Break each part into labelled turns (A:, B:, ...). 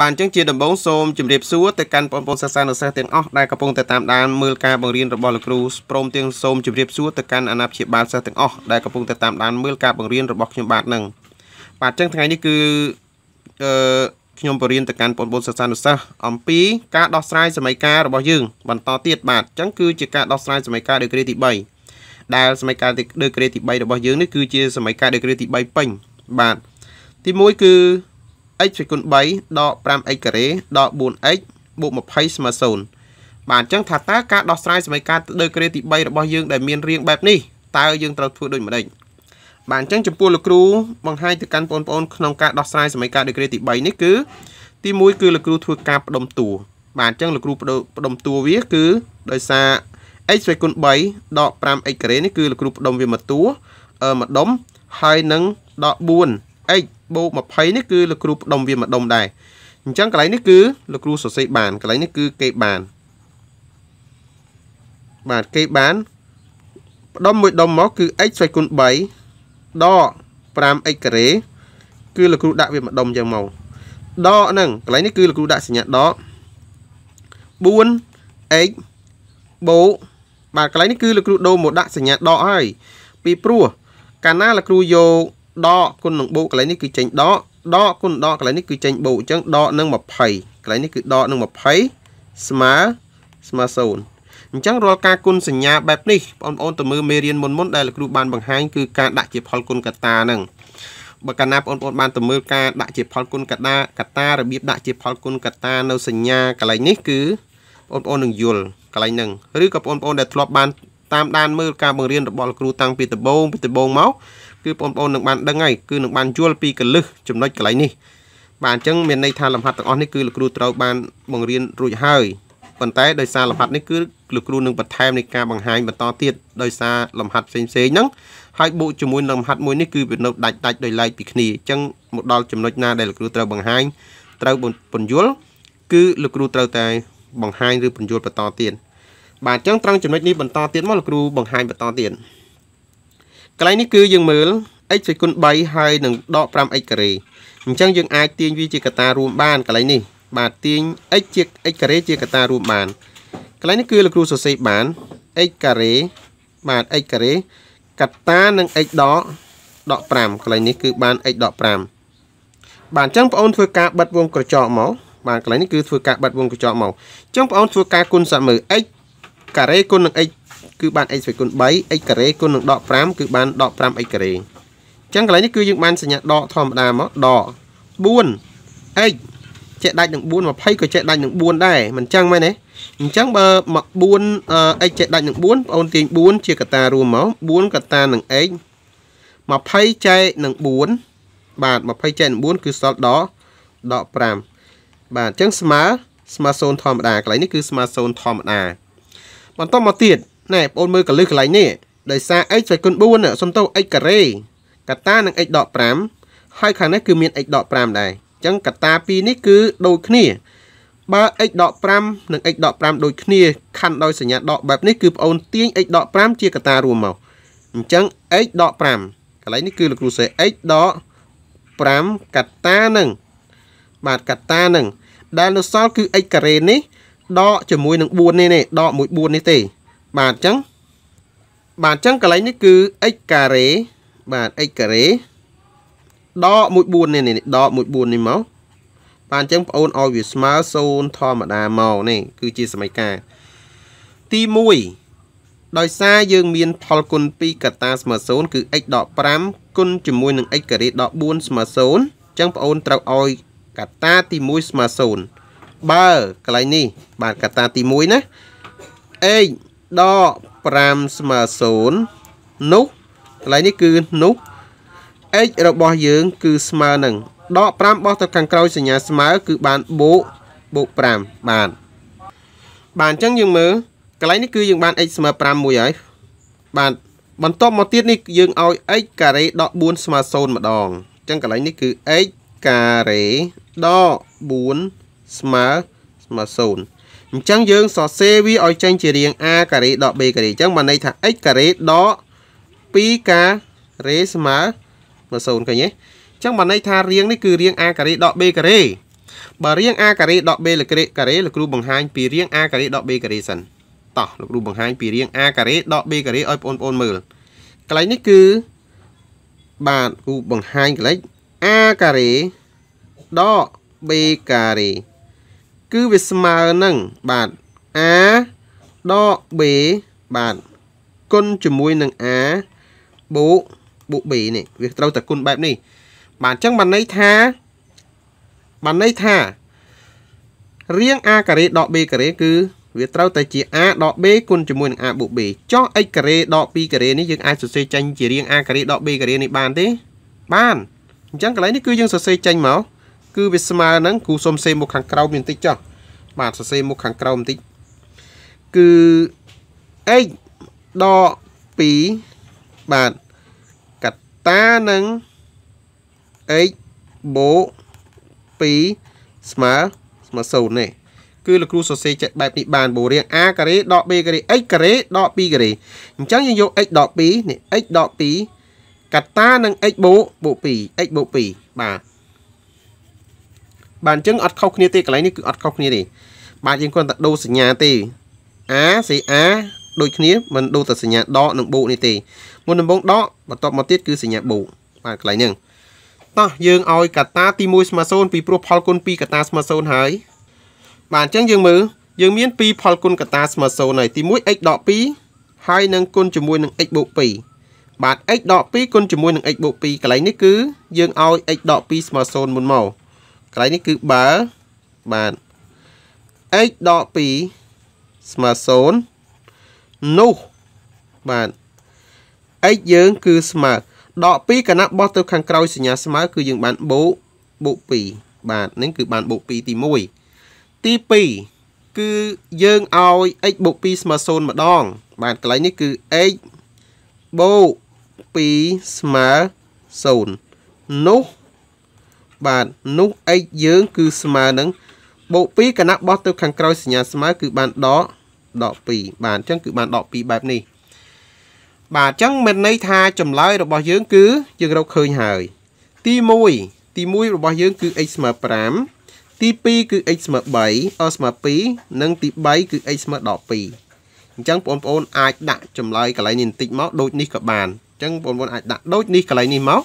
A: បានចឹងជាដំបូងសូមជម្រាបសួរទៅកាន់បងប្អូនសិស្សានុសិស្សទាំងអស់ដែលកំពុងតែតាមដានមើលការបង្រៀនរបស់លោកគ្រូព្រមទាំងសូមជម្រាបសួរទៅកាន់អាណាព្យាបាលសិស្សទាំងអស់ដែលកំពុងតែតាមដានមើលការបង្រៀនរបស់ខ្ញុំបាទនឹងបាទចឹងថ្ងៃនេះគឺអឺខ្ញុំបរៀនទៅកាន់បងប្អូនសិស្សានុសិស្ស អំពី ការដោះស្រាយសម័យកាលរបស់យើង បន្តទៀតបាទចឹងគឺជាការដោះស្រាយសម័យកាលដឺក្រេទី3ដែលសម័យកាលដឺក្រេទី3របស់យើងនេះគឺជាសម័យកាលដឺក្រេទី3ពេញបាទទី1គឺ x ស្គុណ3ដក 5x ការ៉េដក 4x បូក20ស្មើ0បាទអញ្ចឹងថាតើការដោះស្រាយសមីការលើក្រេទី3របស់យើងដែលមានរាងបែបនេះតើយើងត្រូវធ្វើដូចម្ដេចបាទអញ្ចឹងចំពោះលោកគ្រូបង្ហាញទៅកាន់បងប្អូនក្នុងការដោះស្រាយសមីការលើក្រេទី3នេះគឺទី1គឺលោកគ្រូធ្វើការផ្ដុំតួបាទអញ្ចឹងលោកគ្រូផ្ដុំតួវាគឺដោយសារ x ស្វេគុណ3ដក 5x ការ៉េនេះគឺលោកគ្រូផ្ដុំវាមកតួម្ដុំហើយនឹងដក 4x បូក20នេះគឺលោកគ្រូផ្ដុំវាម្ដុំដែរអញ្ចឹងកន្លែងនេះគឺលោកគ្រូសរសេរបានកន្លែងនេះគឺគេបានបាទគេបានផ្ដុំមួយដុំមកគឺ x ស្វ័យគុណ3ដក 5x ការ៉េគឺលោកគ្រូដាក់វាម្ដុំអញ្ចឹងមកដកហ្នឹងកន្លែងនេះគឺលោកគ្រូដាក់សញ្ញាដក 4x បូកបាទកន្លែងនេះគឺលោកគ្រូដូរមកដាក់សញ្ញាដកហើយពីព្រោះកាលណាលោកគ្រូយកដកគុណនឹងបូកកន្លែងនេះគឺចេញដកដកគុណដកកន្លែងនេះគឺចេញបូកអញ្ចឹងដកនឹង20កន្លែងនេះគឺដកនឹង20ស្មើស្មើ0អញ្ចឹងរាល់ការគុណសញ្ញាបែបនេះបងប្អូនទៅមើលមេរៀនមុនមុនដែលលោកគ្រូបានបង្ហាញគឺការដាក់ជាផលគុណកតាហ្នឹងបើកាលណាបងប្អូនបានទៅមើលការដាក់ជាផលគុណកតាកតារបៀបដាក់ជាផលគុណកតា នៅសញ្ញាកន្លែងនេះគឺបងប្អូននឹងយល់កន្លែងហ្នឹងឬក៏បងប្អូនដែលធ្លាប់បានតាមដានមើលការបង្រៀនរបស់លោកគ្រូតាំងពីដំបូងពីដំបូងមកគឺបងប្អូននឹងបានដឹងហើយគឺនឹងបានយល់ពីកលឹះចំណុចកន្លែងនេះបាទអញ្ចឹងមានន័យថាលំហាត់ទាំងអស់នេះគឺលោកគ្រូត្រូវបានបង្រៀនរួចហើយប៉ុន្តែដោយសារលំហាត់នេះគឺលោកគ្រូនឹងបន្ថែមនៃការបង្ហាញបន្តទៀតដោយសារលំហាត់ផ្សេងផ្សេងហ្នឹងហើយបូកជាមួយនឹងលំហាត់មួយនេះគឺវានៅដាច់ដាច់ដោយឡែកពីគ្នាអញ្ចឹងមកដល់ចំណុចណាដែលលោកគ្រូត្រូវបង្ហាញត្រូវបញ្យល់គឺលោកគ្រូត្រូវតែបង្ហាញឬបញ្យល់បន្តទៀតបាទអញ្ចឹងត្រង់ចំណុចនេះបន្តទៀតមកលោកគ្រូបង្ហាញបន្តទៀតន្លែងនេះគឺយើងមើល x ជាគុណ3ហើយនឹងដក 5x ការ៉េអញ្ចឹងយើងអាចទាញវាជាកត្តារួមបានកន្លែងនេះ បាទទាញ x ជា x ការ៉េជាកត្តារួមបានកន្លែងនេះគឺលោកគ្រូសរសេរបាន x ការ៉េបាទ x ការ៉េកត្តានឹង x ដកដក5កន្លែងនេះគឺបាន x ដក5បាទអញ្ចឹងបងអូនធ្វើការបិទវងក្រចកមកបាទកន្លែងនេះគឺធ្វើការបិទវងកញ្ចក់មកអញ្ចឹងបងអូនធ្វើការគុណសាមើ x ការ៉េគុណនឹង x គឺបាន x គុណ3 x ការ៉េគុណនឹងដក5គឺបានដក 5x ការ៉េអញ្ចឹងកន្លែងនេះគឺយើងបានសញ្ញាដកធម្មតាមកដក 4x ចេះដាច់នឹង4 20ក៏ចេះដាច់នឹង4ដែរមិនចឹងមែនទេអញ្ចឹងបើមក4 x ចេះដាច់នឹង4បងអូនទាញ4ជាកតារួមមក4កតានឹង x 20ចែកនឹង4បាទ20ចែកនឹង4គឺសល់ដកដក5បាទអញ្ចឹងស្មើស្មើ0ធម្មតាកន្លែងនេះគឺស្មើ0ធម្មតាបន្តមកទៀតណែបងមើលកលឹះកន្លែងនេះដោយសារ x ចុចគុណ4សំទោស x ការ៉េកតានឹង x ដក5ហើយខាងនេះគឺមាន x ដក5ដែរអញ្ចឹងកតា2នេះគឺដូចគ្នាបើ x ដក5និង x ដក5ដូចគ្នាខណ្ឌដោយសញ្ញាដកបែបនេះគឺប្អូន ទាញ x ដក5ជាកតារួមមកអញ្ចឹង x ដក5កន្លែងនេះគឺលោកគ្រូសេ x ដក5កតានឹងបាទកតានឹងដែលនៅសល់គឺ x ការ៉េនេះដកជាមួយនឹង4នេះនេះដកមួយ4នេះទេបាទអញ្ចឹងបាទអញ្ចឹងកន្លែងនេះគឺ x ការ៉េបាទ x ការ៉េដក14នេះនេះដក14នេះមកបាទអញ្ចឹងបងអូនឲ្យវាស្មើ0ធម្មតាមកនេះ គឺជាសមីការទី1ដោយសារយើងមានផលគុណ2កត្តាស្មើ0គឺ x ដក5គុណជាមួយនឹង x ការ៉េដក4ស្មើ0អញ្ចឹងបងអូនត្រូវឲ្យកត្តាទី1ស្មើ0បើកន្លែងនេះបាទកត្តាទី1ណា x ដក5ស្មើ0នោះកន្លែងនេះគឺនោះ x របស់យើងគឺស្មើនឹងដក5បោះទៅខាងក្រោយសញ្ញាស្មើគឺបានបូកបូក5បាទបាទអញ្ចឹងយើងមើលកន្លែងនេះគឺយើងបាន x ស្មើ5មួយហើយបាទបន្ទាប់មកទៀតនេះ យើងឲ្យ x ការ៉េដក4ស្មើ0ម្ដងអញ្ចឹងកន្លែងនេះគឺ x ការ៉េដក4ស្មើស្មើ0អញ្ចឹងយើងសរសេរវាឲ្យចេញជារាង a ការ៉េដក b ការ៉េអញ្ចឹងបានន័យថា x ការ៉េដក2ការ៉េស្មើនឹង0ឃើញទេអញ្ចឹងបានន័យថារាងនេះគឺរាង a ការ៉េដក b ការ៉េបើរាង a ការ៉េដក b លក្រេការ៉េលោកគ្រូបង្ហាញពីរាង a ការ៉េដក b ការ៉េសិនតោះលោកគ្រូបង្ហាញពីរាង a ការ៉េដក b ការ៉េឲ្យបងប្អូនមើលកន្លែងនេះគឺបាទគ្រូបង្ហាញកន្លែង a ការ៉េដក b ការ៉េគឺវាស្មើនឹងបាទ a ដក b បាទគុណជាមួយនឹង a បូកបូក b នេះ វាត្រូវតែគុណបែបនេះ បាទអញ្ចឹងបានន័យថាបានន័យថារាង a ការ៉េដក b ការ៉េគឺ វាត្រូវតែជា a ដក b គុណជាមួយនឹង a បូក b ចុះ x ការ៉េដក2ការ៉េនេះយើងអាចសរសេរចេញជារាង a ការ៉េដក b ការ៉េនេះបានទេបានអញ្ចឹងកន្លែងនេះគឺយើងសរសេរចេញមកគឺវាស្មើនឹងគូសុំសេមុខខាងក្រោមបន្តិចចុះបាទសរសេរមុខខាងក្រោមបន្តិចគឺ x ដក2បាទកតានឹង x បូក2ស្មើស្មើ0នេះគឺលោកគ្រូសរសេរចេះបែបនេះបានបូរៀង a ការ៉េដក b ការ៉េ x ការ៉េដក2ការ៉េអញ្ចឹងយើងយក x ដក2នេះ x ដក2កតានឹង x បូកបូក2 x បូក2បាទបាទអញ្ចឹងអត់ខុសគ្នាទេកន្លែងនេះគឺអត់ខុសគ្នាទេ បាទយើងគ្រាន់តែដូរសញ្ញាទេ A សេ A ដូចគ្នាមិនដូរតែសញ្ញាដកនិងបូកនេះទេមុនដំបូងដកបន្ទាប់មកទៀតគឺសញ្ញាបូកបាទកន្លែងហ្នឹងតោះយើងឲ្យកតាទី1ស្មើសូន្យពីព្រោះផលគុណ2កតាស្មើសូន្យហើយបាទអញ្ចឹងយើងមើលយើងមាន2ផលគុណកតាស្មើសូន្យហើយទី1 x ដក2ហើយនឹងគុណជាមួយនឹង x បូក2បាទ x ដក2គុណជាមួយនឹង x បូក2កន្លែងនេះគឺយើងឲ្យ x ដក2ស្មើសូន្យមុនមកកន្លែងនេះគឺបើបាទ x ដក2ស្មើ0នោះបាទ x យើងគឺស្មើដក2កណាបោះទៅខាងក្រោយសញ្ញាស្មើគឺយើងបានបូកបូក2បាទនេះគឺបានបូក2ទី1ទី2គឺយើងឲ្យ x បូក2ស្មើ0ម្ដង បាទកន្លែងនេះគឺ x បូក2ស្មើ0នោះបាទនោះឯកយើងគឺស្មើនឹងបូក2គណៈបោះទៅ ខាងក្រោយសញ្ញាស្មើគឺបានដកដក2បាទអញ្ចឹងគឺបានដក2បែបនេះបាទអញ្ចឹងមានន័យថាចម្លើយរបស់យើងគឺយើងរកឃើញហើយ ទី1ទី1របស់យើងគឺ x ស្មើ5ទី2គឺ x ស្មើ3 o ស្មើ2និងទី3គឺ x ស្មើ12អញ្ចឹងបងប្អូនអាចដាក់ចម្លើយកន្លែងនេះបន្តិចមកដូចនេះក៏បានអញ្ចឹងបងប្អូនអាចដាក់ដូចនេះកន្លែងនេះមក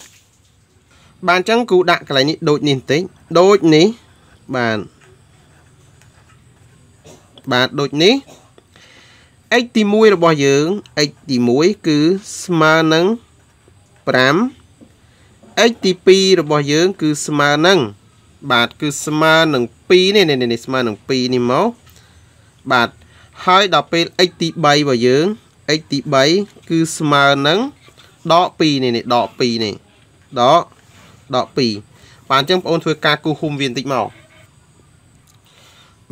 A: បានអញ្ចឹងគូដាក់កន្លែងនេះដូចនេះបន្តិចដូចនេះបានបាទដូចនេះ x ទី1របស់យើង x ទី1គឺស្មើនឹង5 x ទី2របស់យើង គឺស្មើនឹងបាទគឺស្មើនឹង2នេះនេះស្មើនឹង2នេះមកបាទហើយដល់ពេល x ទី3របស់យើង x ទី3គឺស្មើនឹងដក2នេះនេះដក2នេះដក2ដក2បាទអញ្ចឹងបងប្អូនធ្វើការគូសហ៊ុំវាបន្តិចមក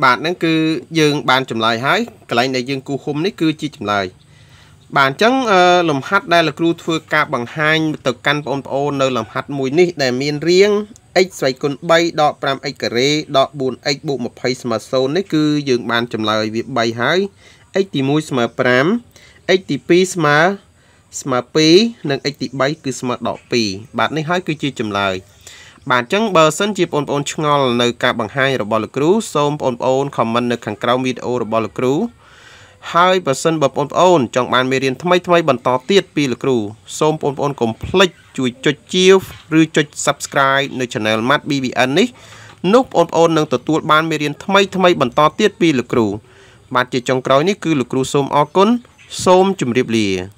A: បាទហ្នឹងគឺយើងបានចម្លើយហើយកន្លែងដែលយើងគូសហ៊ុំនេះគឺជាចម្លើយបាទអញ្ចឹងលំហាត់ដែលលោកគ្រូធ្វើការបង្ហាញទៅកាន់បងប្អូននៅលំហាត់មួយនេះ ដែលមានរាង x ស្វ័យគុណ3ដក 5x ការ៉េដក 4x បូក20ស្មើ0នេះគឺយើងបានចម្លើយវា3ហើយ x ទី1ស្មើ5 x ទី2ស្មើស្មើ2និង x ទី3គឺស្មើដល់2បាទនេះហើយ គឺជាចម្លើយ បាទអញ្ចឹងបើសិនជាបងប្អូនឆ្ងល់នៅការបង្ហាញរបស់លោកគ្រូសូមបងប្អូន comment នៅខាងក្រោមវីដេអូរបស់លោកគ្រូហើយបើសិនបើបងប្អូនចង់បានមេរៀនថ្មីថ្មីបន្តទៀតពីលោកគ្រូសូមបងប្អូនកុំភ្លេចជួយចុចជាវឬចុច Subscribe នៅ Channel Mat BBN នេះនោះបងប្អូននឹងទទួលបានមេរៀនថ្មីថ្មីបន្តទៀតពីលោកគ្រូ បាទជាចុងក្រោយនេះគឺលោកគ្រូសូមអរគុណសូមជម្រាបលា